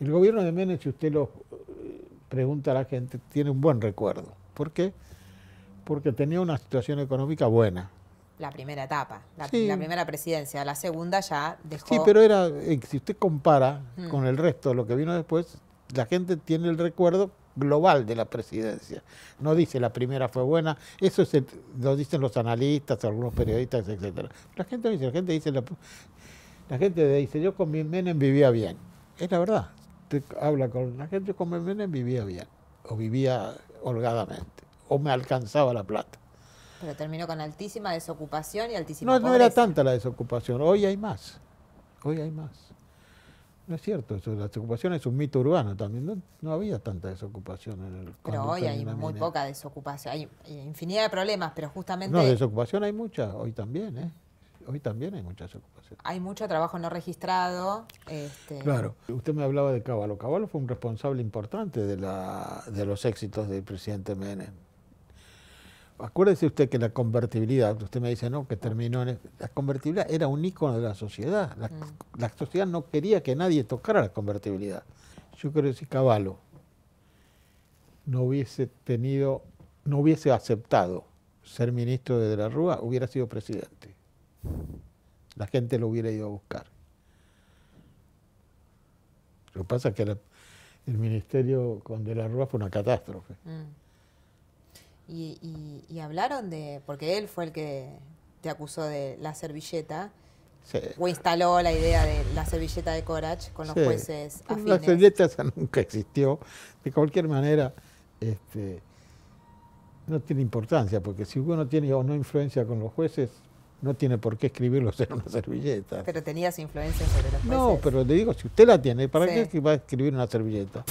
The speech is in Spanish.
El gobierno de Menem, si usted lo eh, pregunta a la gente, tiene un buen recuerdo. ¿Por qué? Porque tenía una situación económica buena. La primera etapa, la, primera presidencia, la segunda ya dejó... Sí, pero era, eh, si usted compara mm. con el resto de lo que vino después, la gente tiene el recuerdo global de la presidencia. No dice la primera fue buena, eso es lo dicen los analistas, algunos periodistas, etcétera. La gente dice, la gente dice, la, la gente dice, yo con mi Menem vivía bien. Es la verdad, habla con la gente, como Menem vivía bien, o vivía holgadamente, o me alcanzaba la plata. Pero terminó con altísima desocupación y altísima No, no era tanta la desocupación, hoy hay más, hoy hay más. No es cierto, eso, la desocupación es un mito urbano también, no, había tanta desocupación en el Pero hoy hay muy poca desocupación, hay infinidad de problemas, pero justamente... No, desocupación hay mucha, hoy también, ¿eh? hoy también hay muchas ocupaciones. Hay mucho trabajo no registrado. Este. Claro. Usted me hablaba de Caballo. Caballo fue un responsable importante de, los éxitos del presidente Menem. Acuérdese usted que la convertibilidad, usted me dice, no, que terminó en... la convertibilidad era un ícono de la sociedad. Mm. La, sociedad no quería que nadie tocara la convertibilidad. Yo creo que si Caballo no hubiese tenido, no hubiese aceptado ser ministro de, de la Rúa, hubiera sido presidente la gente lo hubiera ido a buscar. Lo que pasa es que el ministerio con De la Rúa fue una catástrofe. Mm. Y, hablaron de, porque él fue el que te acusó de la servilleta, o instaló la idea de la servilleta de Corach con los jueces. Afines. La servilleta esa nunca existió. De cualquier manera, este, no tiene importancia, porque si uno tiene o no influencia con los jueces, no tiene por qué escribirlo en una servilleta. Pero tenías influencia sobre los No, pero te digo, si usted la tiene, ¿para qué va a escribir una servilleta?